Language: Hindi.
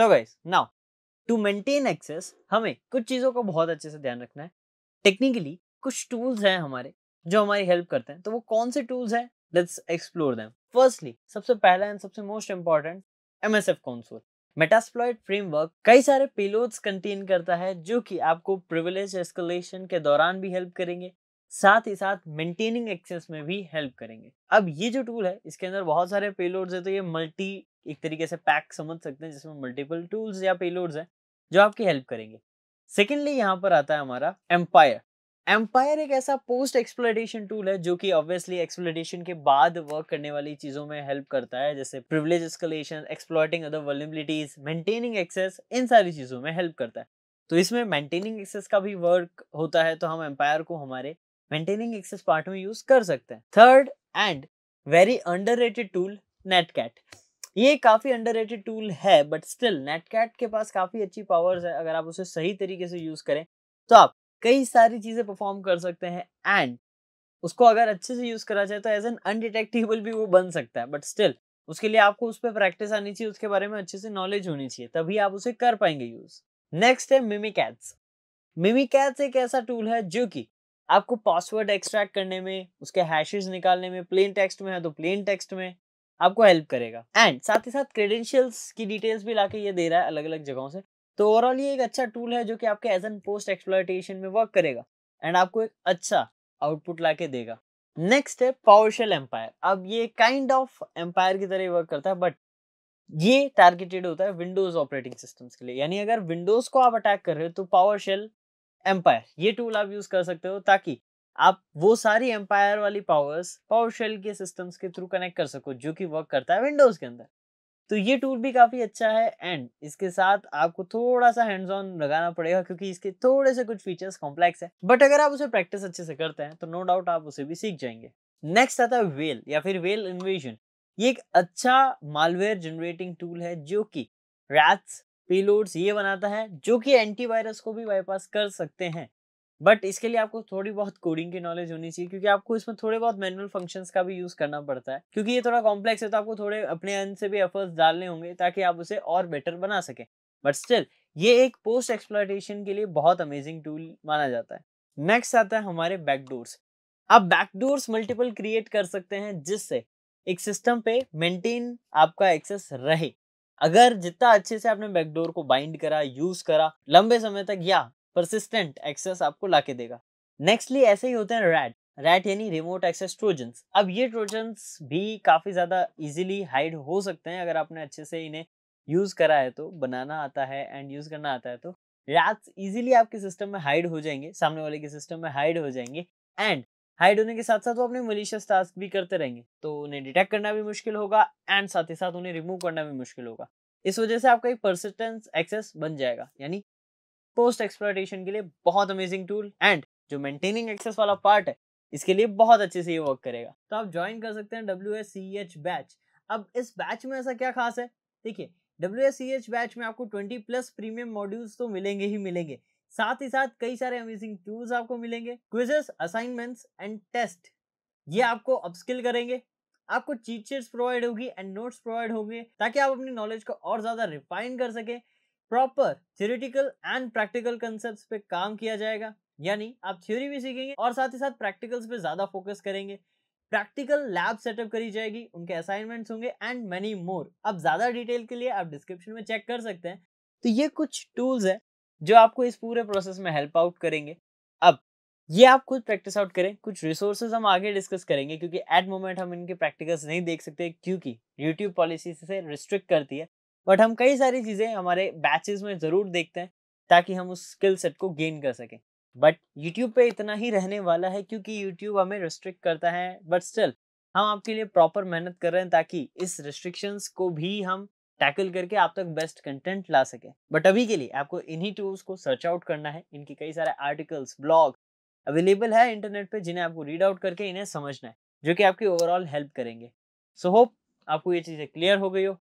so guys now to maintain access हमें कुछ चीज़ों का बहुत अच्छे से ध्यान रखना है टेक्निकली कुछ टूल्स हैं हमारे जो हमारी हेल्प करते हैं तो वो कौन से टूल्स हैं लेट्स एक्सप्लोर दैम फर्स्टली सबसे पहला एंड सबसे most important M S F console Metasploit framework कई सारे पेलोड्स कंटेन करता है जो कि आपको प्रिविलेज एस्केलेशन के दौरान भी हेल्प करेंगे साथ ही साथ मेंटेनिंग एक्सेस में भी हेल्प करेंगे अब ये जो टूल है इसके अंदर बहुत सारे पेलोड्स है तो ये मल्टी एक तरीके से पैक समझ सकते हैं जिसमें मल्टीपल टूल्स या पेलोड्स हैं जो आपकी हेल्प करेंगे सेकेंडली यहाँ पर आता है हमारा एम्पायर एम्पायर एक ऐसा पोस्ट एक्सप्लोइटेशन टूल है जो कि ऑब्वियसली एक्सप्लोइटेशन के बाद वर्क करने वाली चीज़ों में हेल्प करता है जैसे privilege escalation exploiting other vulnerabilities maintaining access इन सारी चीज़ों में हेल्प करता है तो इसमें मेंटेनिंग एक्सेस का भी वर्क होता है तो हम एम्पायर को हमारे मेंटेनिंग एक्सेस पार्ट में यूज़ कर सकते हैं third and very under tool net ये काफ़ी अंडर टूल है बट स्टिल नेटकैट के पास काफ़ी अच्छी पावर्स है अगर आप उसे सही तरीके से यूज़ करें तो आप कई सारी चीज़ें परफॉर्म कर सकते हैं एंड उसको अगर अच्छे से यूज़ करा जाए तो एज एन अनडिटेक्टिबल भी वो बन सकता है बट स्टिल उसके लिए आपको उस पर प्रैक्टिस आनी चाहिए उसके बारे में अच्छे से नॉलेज होनी चाहिए तभी आप उसे कर पाएंगे यूज़ नेक्स्ट है मिमी कैट्स मिमी कैट्स एक ऐसा टूल है जो कि आपको पासवर्ड एक्सट्रैक्ट करने में उसके हैशेज निकालने में प्लेन टेक्स्ट में है तो प्लेन टेक्स्ट में आपको हेल्प करेगा एंड साथ ही साथ क्रेडेंशियल्स की डिटेल्स भी लाके ये दे रहा है अलग अलग जगहों से तो ओवरऑल ये एक अच्छा टूल है जो कि आपके एज एन पोस्ट एक्सप्लॉयटेशन में वर्क करेगा एंड आपको एक अच्छा आउटपुट लाके देगा नेक्स्ट है पावरशेल एम्पायर अब ये काइंड ऑफ एम्पायर की तरह वर्क करता है बट ये टारगेटेड होता है विंडोज ऑपरेटिंग सिस्टम्स के लिए यानी अगर विंडोज को आप अटैक कर रहे हो तो पावर शेल एम्पायर ये टूल आप यूज कर सकते हो ताकि आप वो सारी एम्पायर वाली पावर्स पावर शेल के सिस्टम्स के थ्रू कनेक्ट कर सको जो कि वर्क करता है विंडोज के अंदर तो ये टूल भी काफ़ी अच्छा है एंड इसके साथ आपको थोड़ा सा हैंड्स ऑन लगाना पड़ेगा क्योंकि इसके थोड़े से कुछ फीचर्स कॉम्प्लेक्स है बट अगर आप उसे प्रैक्टिस अच्छे से करते हैं तो नो डाउट आप उसे भी सीख जाएंगे नेक्स्ट आता है वेल या फिर वेल इन्वेजन ये एक अच्छा मालवेयर जनरेटिंग टूल है जो कि रैट्स पेलोड्स ये बनाता है जो कि एंटीवायरस को भी बाईपास कर सकते हैं बट इसके लिए आपको थोड़ी बहुत कोडिंग की नॉलेज होनी चाहिए क्योंकि आपको इसमें थोड़े बहुत मैनुअल फंक्शंस का भी यूज़ करना पड़ता है क्योंकि ये थोड़ा कॉम्प्लेक्स है तो आपको थोड़े अपने अंत से भी एफर्ट्स डालने होंगे ताकि आप उसे और बेटर बना सकें बट स्टिल ये एक पोस्ट एक्सप्लॉयटेशन के लिए बहुत अमेजिंग टूल माना जाता है नेक्स्ट आता है हमारे बैकडोर्स आप बैकडोर्स मल्टीपल क्रिएट कर सकते हैं जिससे एक सिस्टम पे मेंटेन आपका एक्सेस रहे अगर जितना अच्छे से आपने बैकडोर को बाइंड करा यूज करा लंबे समय तक या परसिस्टेंट एक्सेस आपको ला के देगा नेक्स्टली ऐसे ही होते हैं रैट रैट यानी रिमोट एक्सेस ट्रोजन्स अब ये ट्रोजन्स भी काफ़ी ज़्यादा इजीली हाइड हो सकते हैं अगर आपने अच्छे से इन्हें यूज़ करा है तो बनाना आता है एंड यूज़ करना आता है तो रैट्स इजीली आपके सिस्टम में हाइड हो जाएंगे सामने वाले के सिस्टम में हाइड हो जाएंगे एंड हाइड होने के साथ साथ वो अपने मलिशियस टास्क भी करते रहेंगे तो उन्हें डिटेक्ट करना भी मुश्किल होगा एंड साथ ही साथ उन्हें रिमूव करना भी मुश्किल होगा इस वजह से आपका एक परसिस्टेंस एक्सेस बन जाएगा यानी पोस्ट एक्सप्लोरेशन के लिए बहुत अमेजिंग टूल एंड जो मेंटेनिंग एक्सेस वाला पार्ट है इसके लिए बहुत अच्छे से ये वर्क करेगा तो आप ज्वाइन कर सकते हैं W S C H batch अब इस बैच में ऐसा क्या खास है देखिए W S C H batch में आपको ट्वेंटी प्लस प्रीमियम मॉड्यूल्स तो मिलेंगे ही मिलेंगे साथ ही साथ कई सारे अमेजिंग टूल्स आपको मिलेंगे क्विजेस असाइनमेंट्स एंड टेस्ट ये आपको अपस्किल करेंगे आपको चीट शीट्स प्रोवाइड होगी एंड नोट्स प्रोवाइड होंगे ताकि आप अपनी नॉलेज को और ज़्यादा रिफाइन कर सकें proper theoretical and practical concept पे काम किया जाएगा यानी आप थ्योरी भी सीखेंगे और साथ ही साथ प्रैक्टिकल्स पे ज़्यादा फोकस करेंगे प्रैक्टिकल लैब सेटअप करी जाएगी उनके असाइनमेंट्स होंगे एंड मैनी मोर अब ज़्यादा डिटेल के लिए आप डिस्क्रिप्शन में चेक कर सकते हैं तो ये कुछ टूल्स हैं जो आपको इस पूरे प्रोसेस में हेल्प आउट करेंगे अब ये आप खुद प्रैक्टिस आउट करें कुछ रिसोर्सेज हम आगे डिस्कस करेंगे क्योंकि एट मोमेंट हम इनके प्रैक्टिकल्स नहीं देख सकते क्योंकि यूट्यूब पॉलिसी से रिस्ट्रिक्ट करती है बट हम कई सारी चीज़ें हमारे बैचेस में ज़रूर देखते हैं ताकि हम उस स्किल सेट को गेन कर सकें बट यूट्यूब पे इतना ही रहने वाला है क्योंकि यूट्यूब हमें रिस्ट्रिक्ट करता है बट स्टिल हम आपके लिए प्रॉपर मेहनत कर रहे हैं ताकि इस रिस्ट्रिक्शंस को भी हम टैकल करके आप तक बेस्ट कंटेंट ला सके बट अभी के लिए आपको इन्हीं टूल्स को सर्च आउट करना है इनके कई सारे आर्टिकल्स ब्लॉग अवेलेबल है इंटरनेट पे जिन्हें आपको रीड आउट करके इन्हें समझना है जो कि आपकी ओवरऑल हेल्प करेंगे सो so, होप आपको ये चीज़ें क्लियर हो गई हो